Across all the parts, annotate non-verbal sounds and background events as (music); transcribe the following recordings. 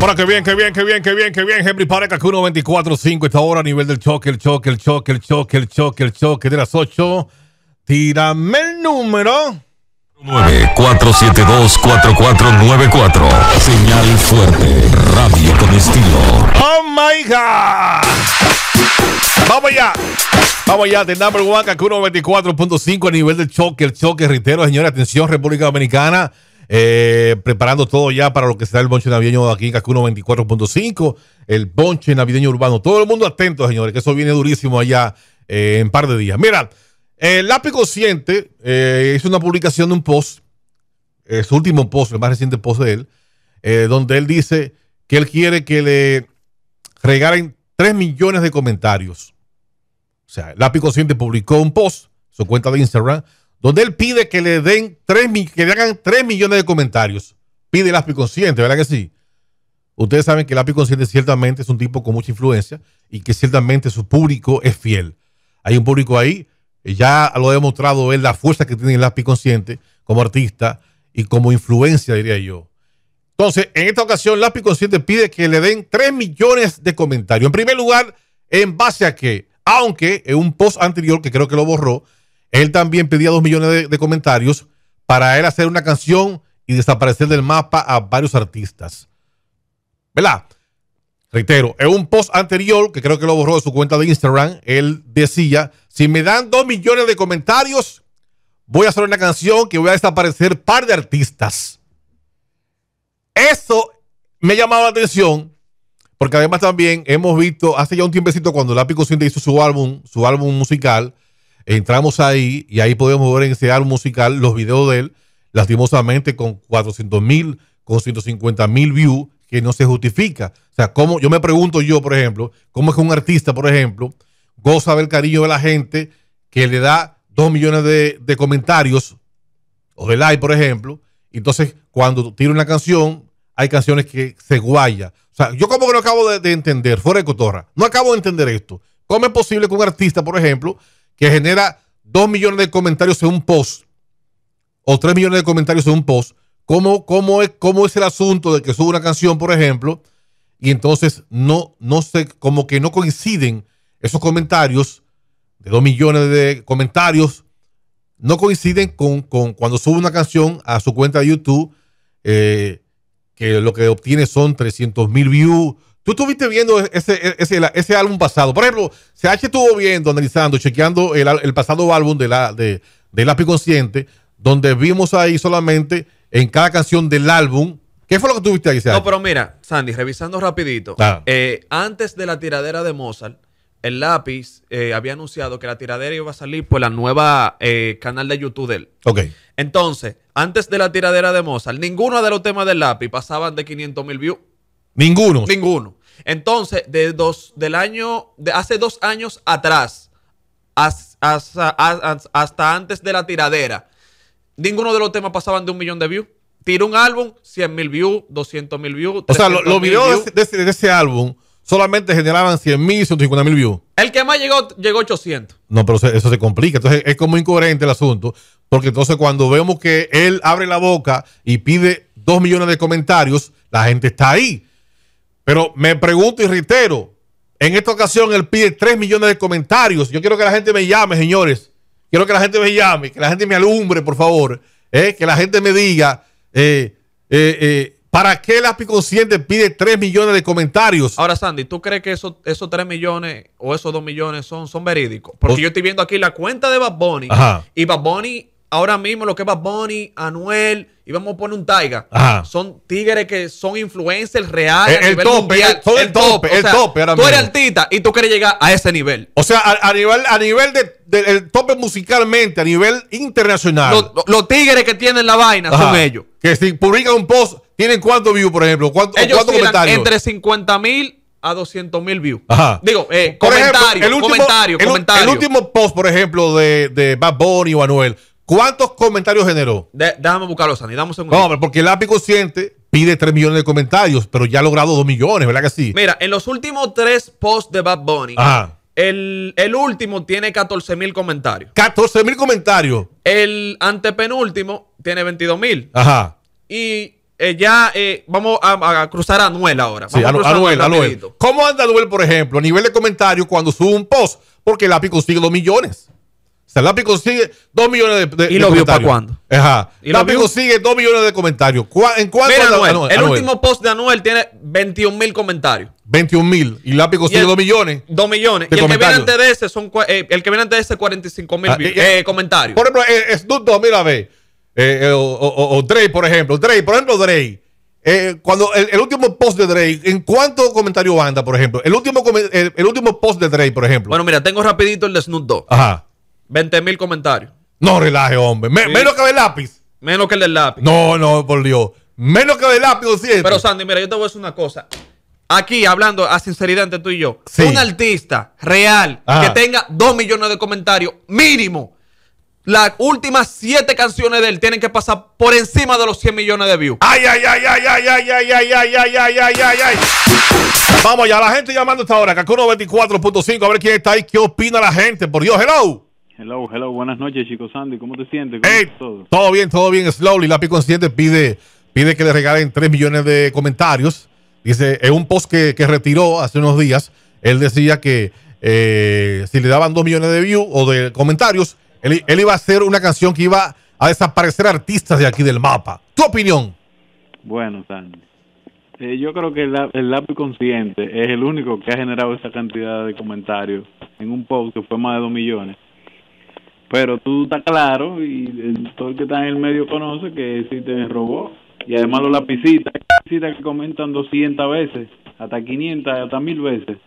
Ahora que bien, que bien, que bien, que bien, que bien. Henry Pareca, que cinco esta hora a nivel del choque, el choque, el choque, el choque, el choque, el choque de las 8. Tírame el número. cuatro, nueve, 4494 Señal fuerte. Radio con estilo. ¡Oh, my God! ¡Vamos ya! Vamos ya, del number one, Kakuno 24.5 a nivel del choque, el choque, reitero, señores, atención, República Dominicana. Eh, preparando todo ya para lo que será el bonche navideño aquí en Cacuno 24.5, el bonche navideño urbano. Todo el mundo atento, señores, que eso viene durísimo allá eh, en par de días. Mira, el eh, lápiz consciente hizo una publicación de un post, su último post, el más reciente post de él, donde él dice que él quiere que le regalen 3 millones de comentarios o sea, Lápiz Consciente publicó un post, su cuenta de Instagram, donde él pide que le den 3, que le hagan 3 millones de comentarios. Pide Lápiz Consciente, ¿verdad que sí? Ustedes saben que Lápiz Consciente ciertamente es un tipo con mucha influencia y que ciertamente su público es fiel. Hay un público ahí, ya lo ha demostrado él, la fuerza que tiene Lápiz Consciente como artista y como influencia, diría yo. Entonces, en esta ocasión, Lápiz Consciente pide que le den 3 millones de comentarios. En primer lugar, ¿en base a qué? Aunque en un post anterior, que creo que lo borró, él también pedía dos millones de, comentarios para él hacer una canción y desaparecer del mapa a varios artistas. ¿Verdad? Reitero, en un post anterior, que creo que lo borró de su cuenta de Instagram, él decía, si me dan dos millones de comentarios, voy a hacer una canción que voy a desaparecer par de artistas. Eso me llamaba la atención porque además también hemos visto, hace ya un tiempecito cuando Lápiz Consciente hizo su álbum, su álbum musical, entramos ahí y ahí podemos ver en ese álbum musical los videos de él, lastimosamente con 400 mil, con 150 mil views, que no se justifica. O sea, ¿cómo, yo me pregunto yo, por ejemplo, cómo es que un artista, por ejemplo, goza del cariño de la gente que le da 2 millones de, comentarios o de like, por ejemplo, entonces cuando tira una canción hay canciones que se guaya. O sea, yo como que no acabo de, entender, fuera de cotorra, no acabo de entender esto. ¿Cómo es posible que un artista, por ejemplo, que genera dos millones de comentarios en un post o tres millones de comentarios en un post, ¿cómo, es, es el asunto de que sube una canción, por ejemplo, y entonces no, no sé, como que no coinciden esos comentarios de dos millones de comentarios, no coinciden con, con cuando sube una canción a su cuenta de YouTube, eh, que lo que obtiene son 300 mil views. Tú estuviste viendo ese, ese, álbum pasado. Por ejemplo, CH estuvo viendo, analizando, chequeando el, el pasado álbum de, la, de, de Lápiz Consciente, donde vimos ahí solamente en cada canción del álbum. ¿Qué fue lo que tuviste ahí, No, pero mira, Sandy, revisando rapidito. Ah. Eh, antes de la tiradera de Mozart, el lápiz eh, había anunciado que la tiradera iba a salir por la nueva eh, canal de YouTube de él. Ok. Entonces, antes de la tiradera de Mozart, ninguno de los temas del lápiz pasaban de 500 mil views. Ninguno. Ninguno. Entonces, de dos, del año, de hace dos años atrás, hasta antes de la tiradera, ninguno de los temas pasaban de un millón de views. Tira un álbum, 100 mil views, 200 mil views. O sea, los videos de ese álbum solamente generaban 100 mil, 150 mil views. El que más llegó, llegó 800. No, pero eso se complica. Entonces es como incoherente el asunto, porque entonces cuando vemos que él abre la boca y pide 2 millones de comentarios, la gente está ahí. Pero me pregunto y reitero, en esta ocasión él pide 3 millones de comentarios. Yo quiero que la gente me llame, señores. Quiero que la gente me llame, que la gente me alumbre, por favor. Eh, que la gente me diga, eh, eh, eh ¿Para qué el api Consciente pide 3 millones de comentarios? Ahora, Sandy, ¿tú crees que esos, esos 3 millones o esos 2 millones son, son verídicos? Porque pues yo estoy viendo aquí la cuenta de Bad Bunny. Y Bad Bunny, ahora mismo lo que es Bad Bunny, Anuel, y vamos a poner un Taiga. Son tigres que son influencers reales. El, tope, El, tope, el tope. tú eres artista y tú quieres llegar a ese nivel. O sea, a, nivel, a nivel del tope musicalmente, a nivel internacional. Los, tigres que tienen la vaina son ellos. Que si publican un post ¿Tienen cuántos views, por ejemplo? cuántos comentarios? Entre 50 mil a 200 mil views. Ajá. Digo, comentarios, eh, comentarios, el último, post, por ejemplo, de, de Bad Bunny o Anuel, ¿cuántos comentarios generó? déjame buscarlo, Sani, Dame un segundo. No, porque el ápico consciente pide 3 millones de comentarios, pero ya ha logrado 2 millones, ¿verdad que sí? Mira, en los últimos 3 posts de Bad Bunny, El, el, último tiene 14 mil comentarios. 14 mil comentarios. El antepenúltimo tiene 22 mil. Ajá. Y eh, ya eh, vamos a, cruzar a Anuel ahora. Sí, Anuel, Anuel. ¿Cómo anda Anuel, por ejemplo, a nivel de comentarios cuando sube un post? Porque el consigue 2 millones. O sea, el consigue 2 millones de, de ¿Y lo vio para cuándo? Ajá. lápiz consigue 2 millones de comentarios. ¿En cuánto Anuel, El último post de Anuel tiene 21 mil comentarios. 21 mil. Y Lápiz consigue 2 millones. 2 millones. y eh, el que viene antes de ese son el que viene antes de ese 45 mil ah, comentarios. Por ejemplo, es Dogg, mira, ver eh, eh, o, o, por ejemplo. Dre, por ejemplo, Dre. Eh, cuando el, último post de Dre, ¿en cuánto comentario anda, por ejemplo? El último, el, último post de Dre, por ejemplo. Bueno, mira, tengo rapidito el de Snoop Dogg. Ajá. 20 mil comentarios. No relaje, hombre. Menos que el lápiz. Menos que el del lápiz. No, no, por Dios. Menos que el lápiz, lo Pero Sandy, mira, yo te voy a decir una cosa. Aquí, hablando a sinceridad entre tú y yo, un artista real que tenga 2 millones de comentarios mínimo las últimas siete canciones de él tienen que pasar por encima de los 100 millones de views. Ay, ay, ay, ay, ay, ay, ay, ay, ay, ay, ay, ay, ay, ay. Vamos ya, la gente llamando hasta ahora, Cacuno 24.5, a ver quién está ahí, qué opina la gente, por Dios, hello. Hello, hello, buenas noches, chicos Sandy, ¿cómo te sientes? todo? bien, todo bien, Slowly, la consciente pide, pide que le regalen 3 millones de comentarios. Dice, en un post que, retiró hace unos días, él decía que si le daban 2 millones de views o de comentarios, él, iba a hacer una canción que iba a desaparecer artistas de aquí del mapa. ¿Tu opinión? Bueno, eh, yo creo que el, lápiz consciente es el único que ha generado esa cantidad de comentarios en un post que fue más de 2 millones. Pero tú estás claro y todo el que está en el medio conoce que sí te robó. Y además los lapicitas, lapicitas que comentan 200 veces, hasta 500, hasta 1000 veces.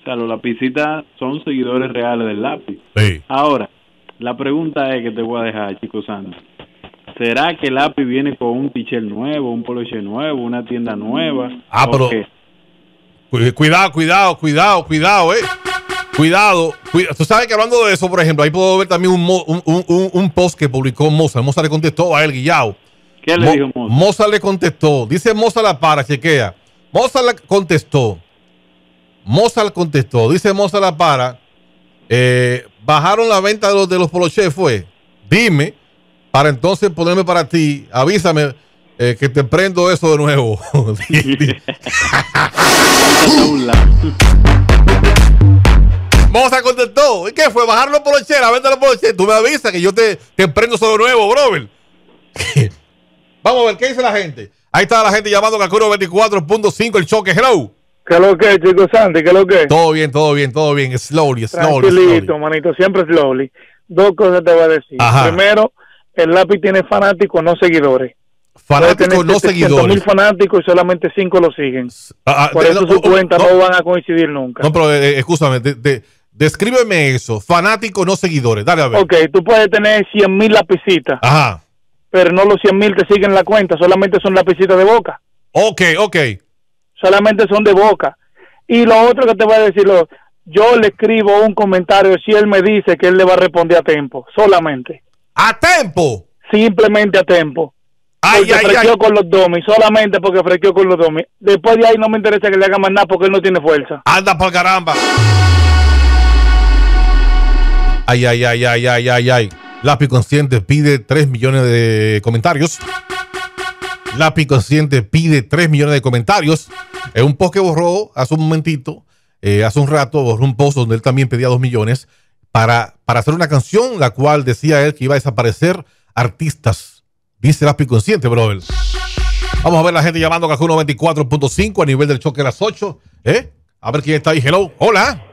O sea, los lapicitas son seguidores reales del lápiz. Sí. Ahora, la pregunta es que te voy a dejar, chicos ¿Será que el API viene con un pichel nuevo, un poloche nuevo, una tienda nueva? Ah, pero... Eh, cuidado, cuidado, cuidado, cuidado, eh. Cuidado, Tú sabes que hablando de eso, por ejemplo, ahí puedo ver también un, un, un, post que publicó Moza. Moza le contestó a él, Guillao. ¿Qué le dijo Moza? Moza le contestó. Dice Moza la para, chequea. Moza le contestó. Moza le contestó. Dice Moza la para eh, bajaron la venta de los, de fue. Dime, para entonces ponerme para ti, avísame eh, que te prendo eso de nuevo. (laughs) Vamos a contestó. ¿Y qué fue? Bajar los polocheros, la venta de los Tú me avisas que yo te, te prendo eso de nuevo, brother. (laughs) Vamos a ver, ¿qué dice la gente? Ahí está la gente llamando Cacuro 24.5, el choque, hello. ¿Qué es lo que, Chico Santi? ¿Qué es lo que? Todo bien, todo bien, todo bien. Slowly, slowly. Tranquilito, manito, siempre slowly. Dos cosas te voy a decir. Primero, el lápiz tiene fanáticos, no seguidores. Fanáticos, no seguidores. mil fanáticos y solamente 5 lo siguen. Ah, ah, Por eso su oh, oh, cuenta no, van a coincidir nunca. No, pero eh, eh, escúchame, descríbeme eso. Fanáticos, no seguidores. Dale a ver. Ok, tú puedes tener cien mil lapicitas. Ajá. Pero no los cien mil te siguen la cuenta, solamente son lapicitas de boca. Ok, ok solamente son de boca. Y lo otro que te voy a decir, yo le escribo un comentario si él me dice que él le va a responder a tiempo, solamente. ¿A tiempo? Simplemente a tiempo. Ay, porque frequeó con los domis, solamente porque frequeó con los domis. Después de ahí no me interesa que le haga más nada porque él no tiene fuerza. Anda por caramba. Ay, ay, ay, ay, ay, ay, ay. Lápiz Consciente pide 3 millones de comentarios. Lápiz Consciente pide 3 millones de comentarios. Es un post que borró hace un momentito, eh, hace un rato, borró un post donde él también pedía 2 millones para, para hacer una canción, la cual decía él que iba a desaparecer artistas. Dice Lápiz Consciente, brother. Vamos a ver la gente llamando a 94.5 a nivel del choque a las 8. ¿eh? A ver quién está ahí. Hello. Hola.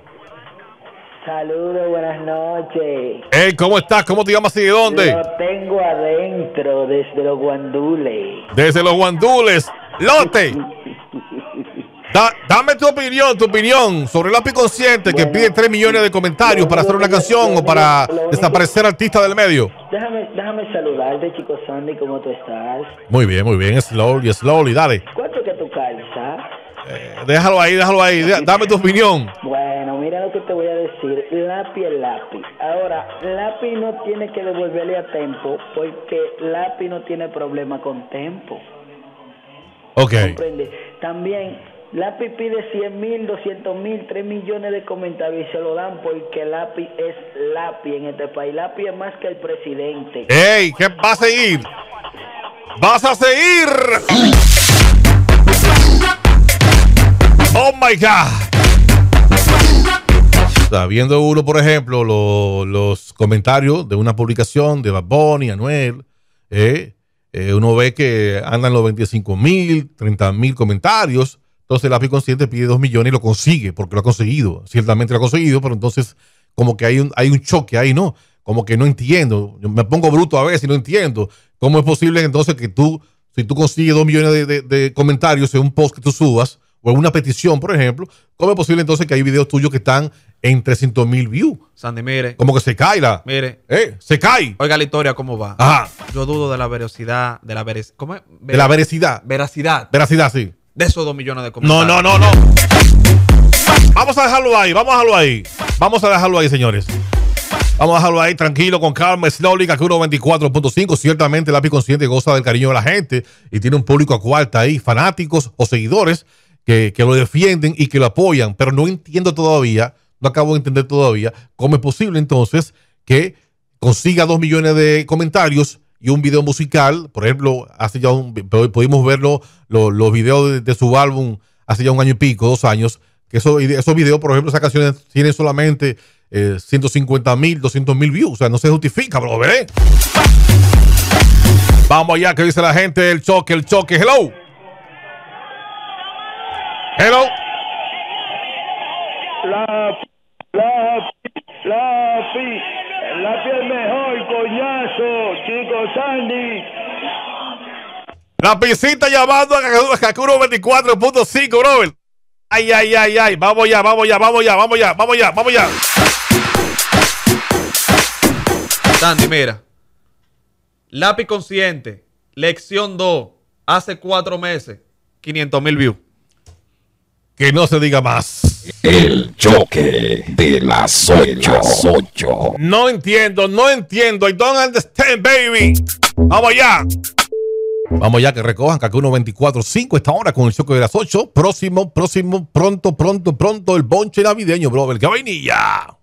Saludos, buenas noches. Hey, ¿cómo estás? ¿Cómo te llamas y de dónde? Lo tengo adentro, desde los guandules. Desde los guandules. Lote. (laughs) Da, dame tu opinión, tu opinión sobre el lápiz consciente que pide 3 millones de comentarios para hacer una canción o para desaparecer artista del medio. Déjame, déjame saludarte, chico Sandy, ¿cómo tú estás? Muy bien, muy bien, slowly, slowly, dale. ¿Cuánto que tu calza eh, déjalo ahí, déjalo ahí, dame tu opinión. Lapi el Lapi. Ahora, Lapi no tiene que devolverle a Tempo porque Lapi no tiene problema con Tempo. Ok. También, Lapi pide 100 mil, 200 mil, 3 millones de comentarios y se lo dan porque Lapi es Lapi en este país. Lapi es más que el presidente. ¡Ey! ¿Qué va a seguir? ¡Vas a seguir! ¡Oh my God! viendo uno, por ejemplo, los comentarios de una publicación de Bad y Anuel. Eh, eh, uno ve que andan los 25 mil, 30 mil comentarios. Entonces el API consciente pide 2 millones y lo consigue, porque lo ha conseguido. Ciertamente lo ha conseguido, pero entonces como que hay un, hay un choque ahí, ¿no? Como que no entiendo. me pongo bruto a veces y no entiendo. ¿Cómo es posible entonces que tú, si tú consigues 2 millones de comentarios en un post que tú subas, o una petición, por ejemplo, ¿cómo es posible entonces que hay videos tuyos que están en 300 mil views? Sandy, mire. Como que se cae la. Mire. Eh, se cae. Oiga la historia, ¿cómo va? Ajá. Yo dudo de la veracidad, de la veres, ¿cómo es? de la veracidad. Veracidad. Veracidad, sí. De esos dos millones de comentarios. No, no, no, no. Vamos a dejarlo ahí, vamos a dejarlo ahí. Vamos a dejarlo ahí, señores. Vamos a dejarlo ahí tranquilo, con calma. Slowly, que 24.5. Ciertamente, el lápiz consciente goza del cariño de la gente y tiene un público a cuarta ahí, fanáticos o seguidores que, lo defienden y que lo apoyan, pero no entiendo todavía, no acabo de entender todavía cómo es posible entonces que consiga dos millones de comentarios y un video musical, por ejemplo, hace ya un, pudimos ver los videos de, su álbum hace ya un año y pico, dos años, que esos videos, por ejemplo, esas canciones tienen solamente 150 eh, mil, 200 mil views, o sea, no se justifica, pero veré. Vamos allá, que dice la gente, el choque, el choque, hello. Hello. La, la, Lapi la es mejor, coñazo, chico Sandy. La llamando a Kakuro 24.5, brother. Ay, ay, ay, ay. Vamos ya, vamos ya, vamos ya, vamos ya, vamos ya, vamos ya. Sandy, mira. Lápiz consciente, lección 2, hace cuatro meses, 500 mil views. Que no se diga más. El choque de las ocho. No entiendo, no entiendo. I don't understand, baby. Vamos allá. Vamos ya que recojan KQ 1245 esta hora con el choque de las 8. Próximo, próximo, pronto, pronto, pronto el bonche navideño, brother. venir vainilla!